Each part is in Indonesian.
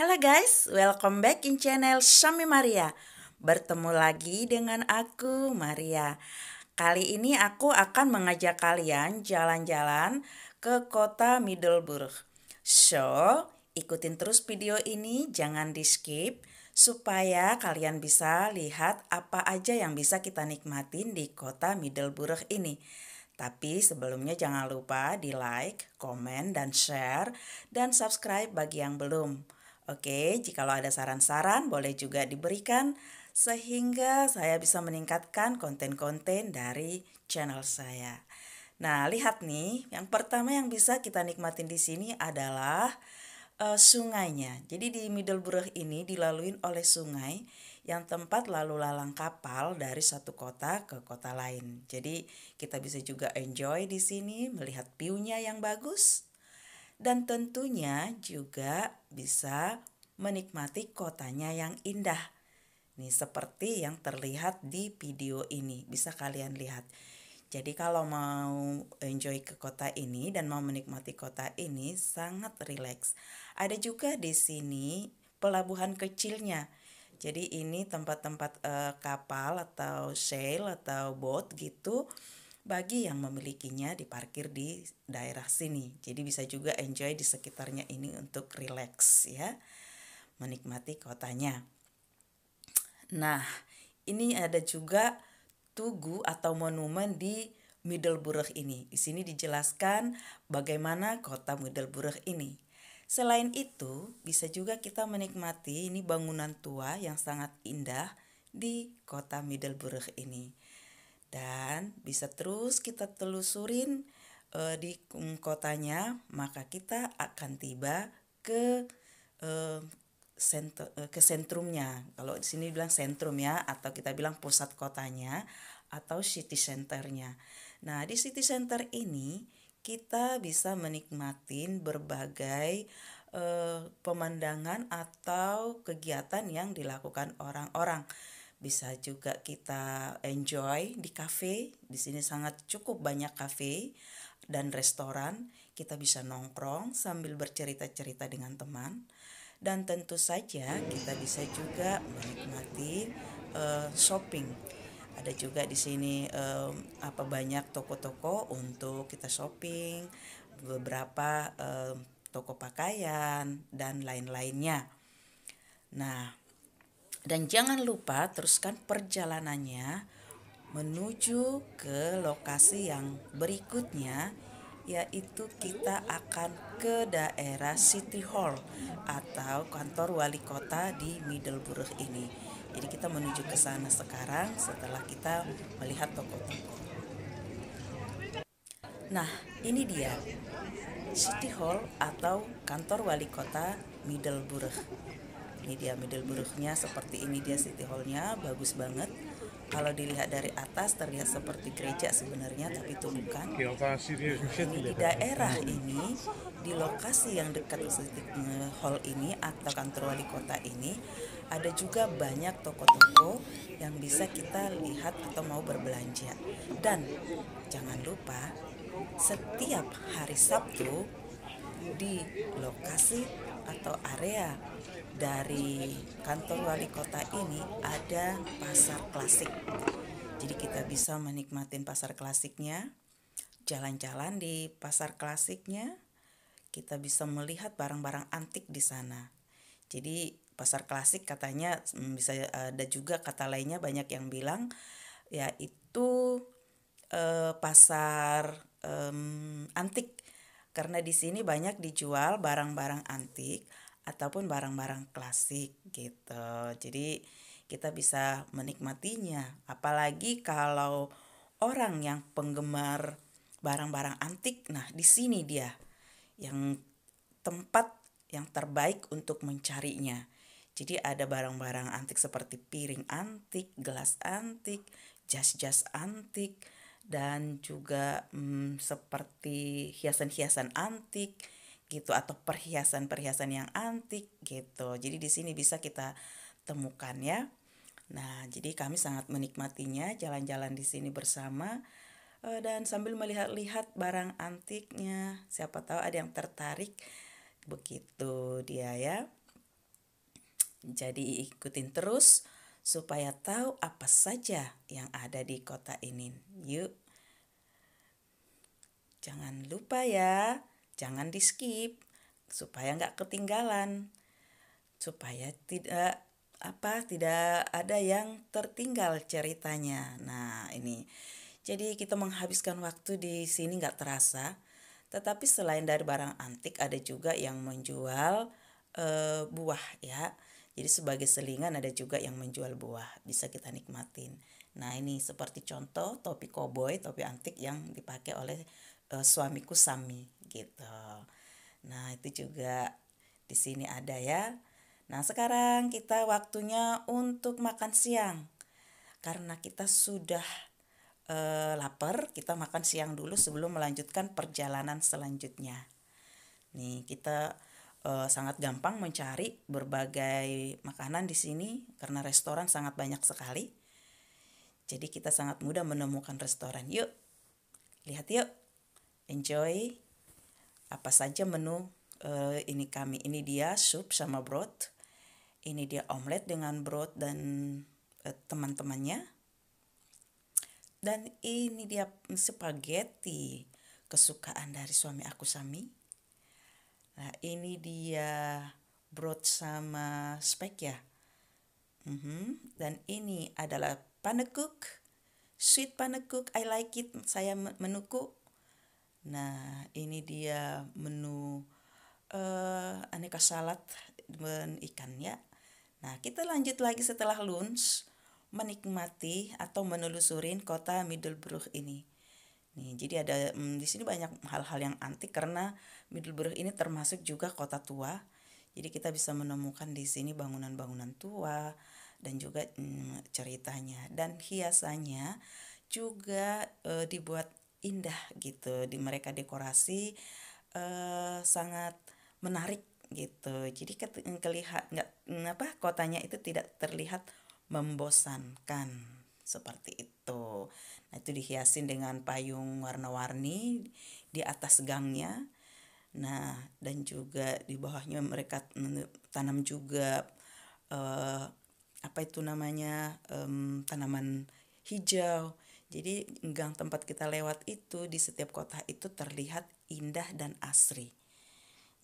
Halo guys, welcome back in channel Shami Maria. Bertemu lagi dengan aku Maria. Kali ini aku akan mengajak kalian jalan-jalan ke kota Middleburg. So, ikutin terus video ini, jangan di-skip supaya kalian bisa lihat apa aja yang bisa kita nikmatin di kota Middleburg ini. Tapi sebelumnya jangan lupa di like, komen, dan share, dan subscribe bagi yang belum. Oke, jikalau ada saran-saran boleh juga diberikan sehingga saya bisa meningkatkan konten-konten dari channel saya. Nah, lihat nih, yang pertama yang bisa kita nikmatin di sini adalah uh, sungainya. Jadi di Middleburg ini dilalui oleh sungai yang tempat lalu lalang kapal dari satu kota ke kota lain. Jadi kita bisa juga enjoy di sini melihat view-nya yang bagus dan tentunya juga bisa menikmati kotanya yang indah. Nih seperti yang terlihat di video ini, bisa kalian lihat. Jadi kalau mau enjoy ke kota ini dan mau menikmati kota ini sangat rileks. Ada juga di sini pelabuhan kecilnya. Jadi ini tempat-tempat uh, kapal atau sail atau boat gitu bagi yang memilikinya diparkir di daerah sini. Jadi bisa juga enjoy di sekitarnya ini untuk relax ya, menikmati kotanya. Nah, ini ada juga tugu atau monumen di Middelburg ini. Di sini dijelaskan bagaimana kota Middelburg ini. Selain itu, bisa juga kita menikmati ini bangunan tua yang sangat indah di kota Middelburg ini dan bisa terus kita telusurin e, di kotanya, maka kita akan tiba ke e, eh, sentru, e, eh, ke sentrumnya. Kalau di sini bilang sentrum ya, atau kita bilang pusat kotanya atau city centernya. Nah di city center ini kita bisa menikmati berbagai e, pemandangan atau kegiatan yang dilakukan orang-orang bisa juga kita enjoy di cafe di sini sangat cukup banyak cafe dan restoran kita bisa nongkrong sambil bercerita-cerita dengan teman dan tentu saja kita bisa juga menikmati uh, shopping ada juga di sini um, apa banyak toko-toko untuk kita shopping beberapa um, toko pakaian dan lain-lainnya nah dan jangan lupa teruskan perjalanannya menuju ke lokasi yang berikutnya yaitu kita akan ke daerah City Hall atau kantor wali kota di Middleburg ini. Jadi kita menuju ke sana sekarang setelah kita melihat toko-toko. Nah, ini dia City Hall atau kantor wali kota Middleburg ini dia Middleburgnya seperti ini dia City Hallnya bagus banget kalau dilihat dari atas terlihat seperti gereja sebenarnya tapi itu bukan ini di daerah ini di lokasi yang dekat City Hall ini atau kantor wali kota ini ada juga banyak toko-toko yang bisa kita lihat atau mau berbelanja dan jangan lupa setiap hari Sabtu di lokasi atau area dari kantor wali kota ini ada pasar klasik. Jadi kita bisa menikmati pasar klasiknya, jalan-jalan di pasar klasiknya, kita bisa melihat barang-barang antik di sana. Jadi pasar klasik katanya mm, bisa eh, ada juga kata lainnya banyak yang bilang yaitu eh, pasar eh, antik karena di sini banyak dijual barang-barang antik ataupun barang-barang klasik gitu. Jadi kita bisa menikmatinya. Apalagi kalau orang yang penggemar barang-barang antik, nah di sini dia yang tempat yang terbaik untuk mencarinya. Jadi ada barang-barang antik seperti piring antik, gelas antik, jas-jas antik, dan juga hmm, seperti hiasan-hiasan antik gitu atau perhiasan-perhiasan yang antik gitu. Jadi di sini bisa kita temukan ya. Nah, jadi kami sangat menikmatinya jalan-jalan di sini bersama eh, dan sambil melihat-lihat barang antiknya. Siapa tahu ada yang tertarik begitu dia ya. Jadi ikutin terus supaya tahu apa saja yang ada di kota ini. Yuk. Jangan lupa ya jangan di skip supaya nggak ketinggalan supaya tidak apa tidak ada yang tertinggal ceritanya nah ini jadi kita menghabiskan waktu di sini nggak terasa tetapi selain dari barang antik ada juga yang menjual e, buah ya jadi sebagai selingan ada juga yang menjual buah bisa kita nikmatin nah ini seperti contoh topi koboi topi antik yang dipakai oleh e, suamiku Sami gitu. Nah, itu juga di sini ada ya. Nah, sekarang kita waktunya untuk makan siang. Karena kita sudah e, lapar, kita makan siang dulu sebelum melanjutkan perjalanan selanjutnya. Nih, kita e, sangat gampang mencari berbagai makanan di sini karena restoran sangat banyak sekali. Jadi kita sangat mudah menemukan restoran. Yuk, lihat yuk. Enjoy apa saja menu uh, ini kami ini dia sup sama brot ini dia omelet dengan brot dan uh, teman-temannya dan ini dia spaghetti kesukaan dari suami aku Sami nah ini dia brot sama spek ya mm -hmm. dan ini adalah panekuk sweet panekuk I like it saya menuku Nah, ini dia menu uh, aneka salad dan ikan Nah, kita lanjut lagi setelah lunch menikmati atau menelusurin kota Middlebrook ini. Nih, jadi ada hmm, di sini banyak hal-hal yang antik karena Middlebrook ini termasuk juga kota tua. Jadi kita bisa menemukan di sini bangunan-bangunan tua dan juga hmm, ceritanya dan hiasannya juga e, dibuat indah gitu di mereka dekorasi uh, sangat menarik gitu jadi ke kelihat nggak apa kotanya itu tidak terlihat membosankan seperti itu nah itu dihiasin dengan payung warna-warni di atas gangnya nah dan juga di bawahnya mereka tanam juga uh, apa itu namanya um, tanaman hijau jadi gang tempat kita lewat itu di setiap kota itu terlihat indah dan asri.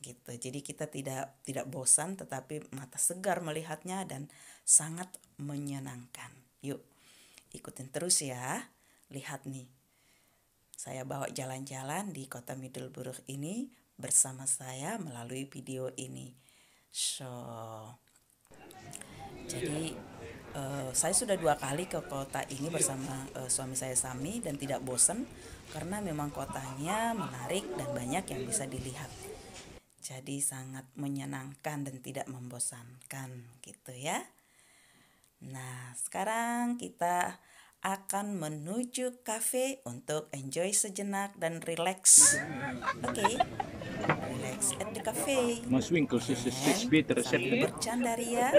Gitu. Jadi kita tidak tidak bosan tetapi mata segar melihatnya dan sangat menyenangkan. Yuk, ikutin terus ya. Lihat nih. Saya bawa jalan-jalan di kota Middelburg ini bersama saya melalui video ini. So, jadi Eh, saya sudah dua kali ke kota ini bersama uh, suami saya Sami dan tidak bosan karena memang kotanya menarik dan banyak yang bisa dilihat. Jadi sangat menyenangkan dan tidak membosankan gitu ya. Nah, sekarang kita akan menuju kafe untuk enjoy sejenak dan relax. Oke. Okay relax at the cafe. Mas Winkles is a six bit bercanda ria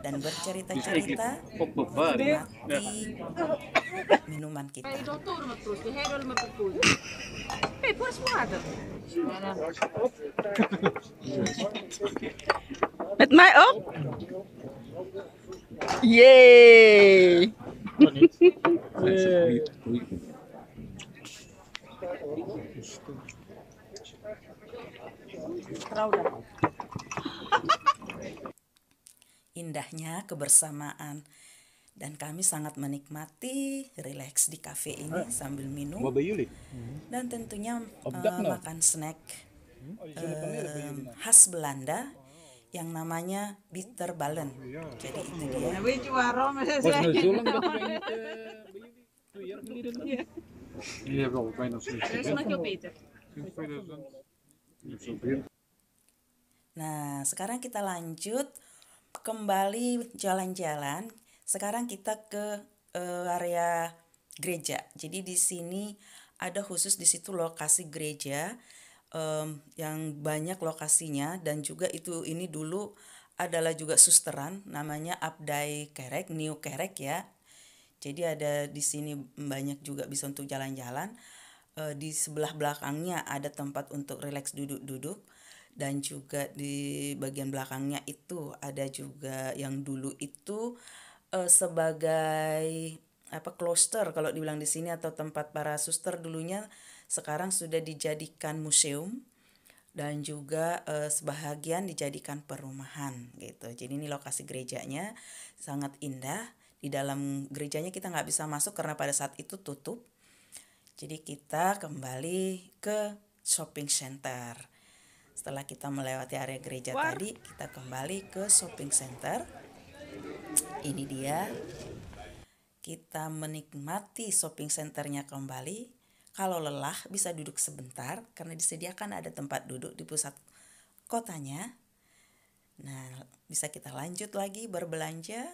dan bercerita-cerita menikmati ya. minuman kita. Hey, bos water? Met my op? Yay! kebersamaan dan kami sangat menikmati relax di kafe ini ah. sambil minum hmm. dan tentunya uh, makan snack uh, khas Belanda yang namanya bitter balen oh, iya. jadi itu dia iya, Nah, sekarang kita lanjut kembali jalan-jalan, sekarang kita ke uh, area gereja. Jadi di sini ada khusus di situ lokasi gereja um, yang banyak lokasinya dan juga itu ini dulu adalah juga susteran namanya Abdai Kerek, New Kerek ya. Jadi ada di sini banyak juga bisa untuk jalan-jalan. Uh, di sebelah belakangnya ada tempat untuk rileks duduk-duduk dan juga di bagian belakangnya itu ada juga yang dulu itu uh, sebagai apa kloster kalau dibilang di sini atau tempat para suster dulunya sekarang sudah dijadikan museum dan juga e, sebahagian dijadikan perumahan gitu. Jadi ini lokasi gerejanya sangat indah. Di dalam gerejanya kita nggak bisa masuk karena pada saat itu tutup. Jadi kita kembali ke shopping center. Setelah kita melewati area gereja War. tadi, kita kembali ke shopping center. Ini dia. Kita menikmati shopping centernya kembali. Kalau lelah bisa duduk sebentar karena disediakan ada tempat duduk di pusat kotanya. Nah, bisa kita lanjut lagi berbelanja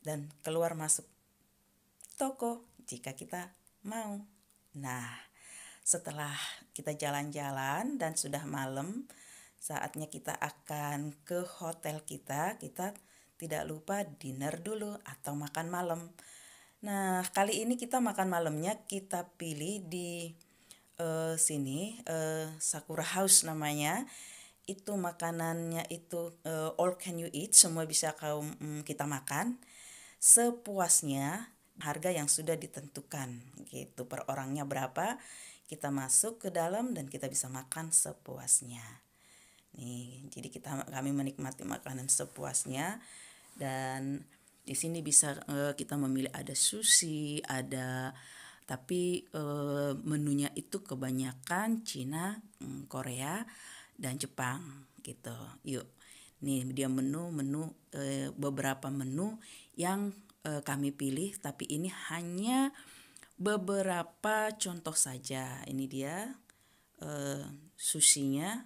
dan keluar masuk toko jika kita mau. Nah, setelah kita jalan-jalan dan sudah malam, saatnya kita akan ke hotel kita. Kita tidak lupa dinner dulu atau makan malam. Nah, kali ini kita makan malamnya kita pilih di uh, sini uh, Sakura House namanya. Itu makanannya itu uh, all can you eat, semua bisa kau um, kita makan sepuasnya harga yang sudah ditentukan gitu per orangnya berapa kita masuk ke dalam dan kita bisa makan sepuasnya. Nih, jadi kita kami menikmati makanan sepuasnya dan di sini bisa e, kita memilih ada sushi, ada tapi e, menunya itu kebanyakan Cina, mm, Korea dan Jepang gitu. Yuk. Nih dia menu-menu e, eh, beberapa menu yang kami pilih tapi ini hanya beberapa contoh saja. Ini dia uh, eh, susinya.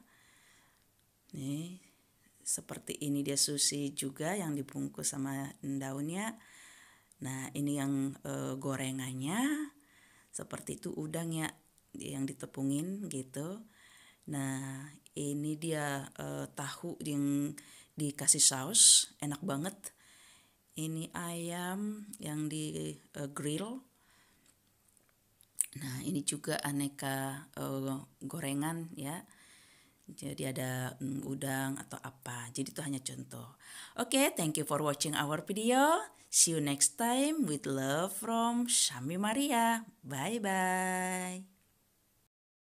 Nih, seperti ini dia susi juga yang dibungkus sama daunnya. Nah, ini yang uh, gorengannya. Seperti itu udangnya yang ditepungin gitu. Nah, ini dia uh, tahu yang dikasih saus, enak banget. Ini ayam yang di uh, grill Nah, ini juga aneka uh, gorengan ya. Jadi ada um, udang atau apa. Jadi itu hanya contoh. Oke, okay, thank you for watching our video. See you next time with love from Shami Maria. Bye bye.